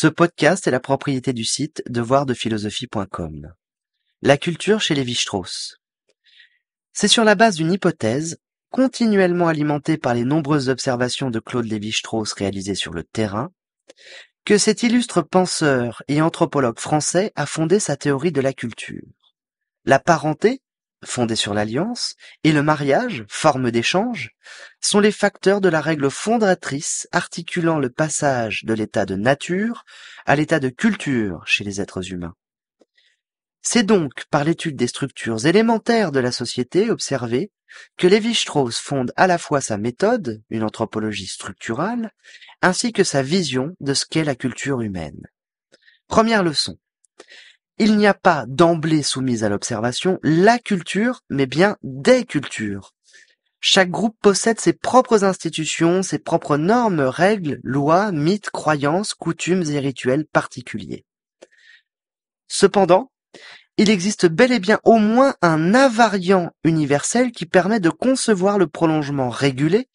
Ce podcast est la propriété du site devoirdephilosophie.com. La culture chez Lévi-Strauss. C'est sur la base d'une hypothèse, continuellement alimentée par les nombreuses observations de Claude Lévi-Strauss réalisées sur le terrain, que cet illustre penseur et anthropologue français a fondé sa théorie de la culture. La parenté fondée sur l'alliance, et le mariage, forme d'échange, sont les facteurs de la règle fondatrice articulant le passage de l'état de nature à l'état de culture chez les êtres humains. C'est donc par l'étude des structures élémentaires de la société observée que Lévi-Strauss fonde à la fois sa méthode, une anthropologie structurale, ainsi que sa vision de ce qu'est la culture humaine. Première leçon. Il n'y a pas d'emblée soumise à l'observation la culture, mais bien des cultures. Chaque groupe possède ses propres institutions, ses propres normes, règles, lois, mythes, croyances, coutumes et rituels particuliers. Cependant, il existe bel et bien au moins un invariant universel qui permet de concevoir le prolongement régulé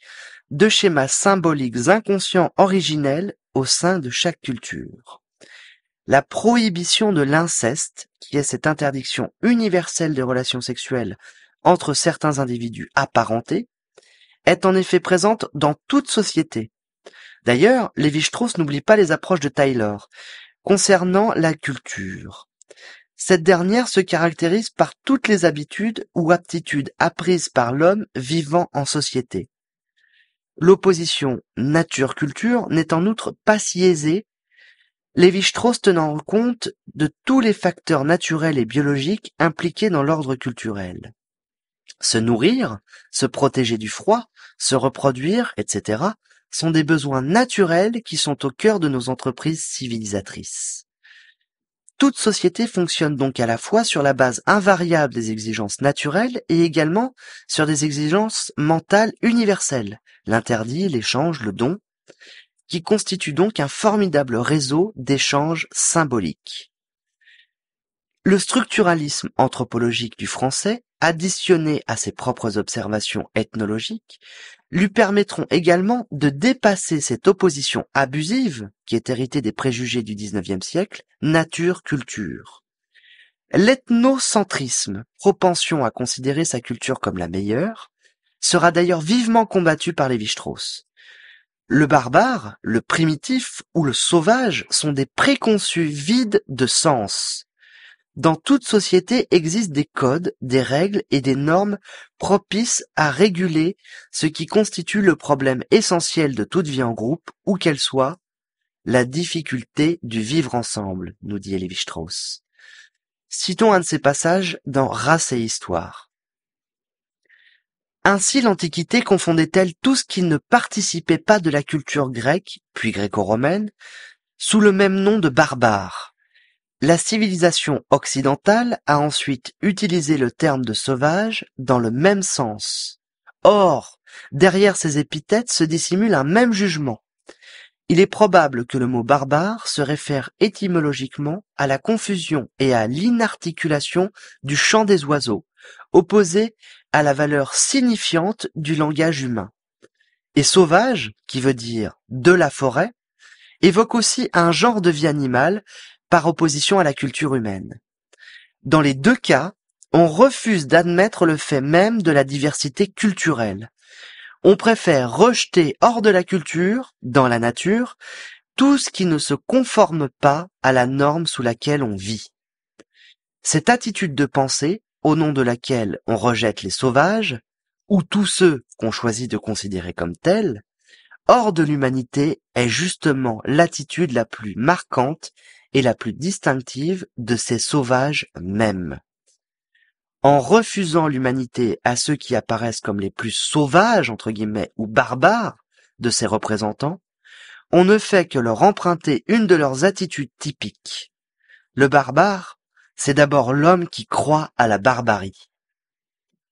de schémas symboliques inconscients originels au sein de chaque culture la prohibition de l'inceste, qui est cette interdiction universelle des relations sexuelles entre certains individus apparentés, est en effet présente dans toute société. D'ailleurs, Lévi-Strauss n'oublie pas les approches de Taylor concernant la culture. Cette dernière se caractérise par toutes les habitudes ou aptitudes apprises par l'homme vivant en société. L'opposition nature-culture n'est en outre pas si aisée Lévi-Strauss tenant compte de tous les facteurs naturels et biologiques impliqués dans l'ordre culturel. Se nourrir, se protéger du froid, se reproduire, etc., sont des besoins naturels qui sont au cœur de nos entreprises civilisatrices. Toute société fonctionne donc à la fois sur la base invariable des exigences naturelles et également sur des exigences mentales universelles, l'interdit, l'échange, le don qui constitue donc un formidable réseau d'échanges symboliques. Le structuralisme anthropologique du français, additionné à ses propres observations ethnologiques, lui permettront également de dépasser cette opposition abusive, qui est héritée des préjugés du XIXe siècle, nature-culture. L'ethnocentrisme, propension à considérer sa culture comme la meilleure, sera d'ailleurs vivement combattu par les strauss le barbare, le primitif ou le sauvage sont des préconçus vides de sens. Dans toute société existent des codes, des règles et des normes propices à réguler ce qui constitue le problème essentiel de toute vie en groupe, où qu'elle soit, la difficulté du vivre ensemble, nous dit Lévi-Strauss. Citons un de ces passages dans Race et Histoire. Ainsi l'Antiquité confondait-elle tout ce qui ne participait pas de la culture grecque, puis gréco-romaine, sous le même nom de barbare. La civilisation occidentale a ensuite utilisé le terme de sauvage dans le même sens. Or, derrière ces épithètes se dissimule un même jugement. Il est probable que le mot barbare se réfère étymologiquement à la confusion et à l'inarticulation du chant des oiseaux, opposé à la valeur signifiante du langage humain. Et sauvage, qui veut dire de la forêt, évoque aussi un genre de vie animale par opposition à la culture humaine. Dans les deux cas, on refuse d'admettre le fait même de la diversité culturelle. On préfère rejeter hors de la culture, dans la nature, tout ce qui ne se conforme pas à la norme sous laquelle on vit. Cette attitude de pensée au nom de laquelle on rejette les sauvages, ou tous ceux qu'on choisit de considérer comme tels, hors de l'humanité est justement l'attitude la plus marquante et la plus distinctive de ces sauvages mêmes. En refusant l'humanité à ceux qui apparaissent comme les plus sauvages, entre guillemets, ou barbares de ses représentants, on ne fait que leur emprunter une de leurs attitudes typiques. Le barbare c'est d'abord l'homme qui croit à la barbarie.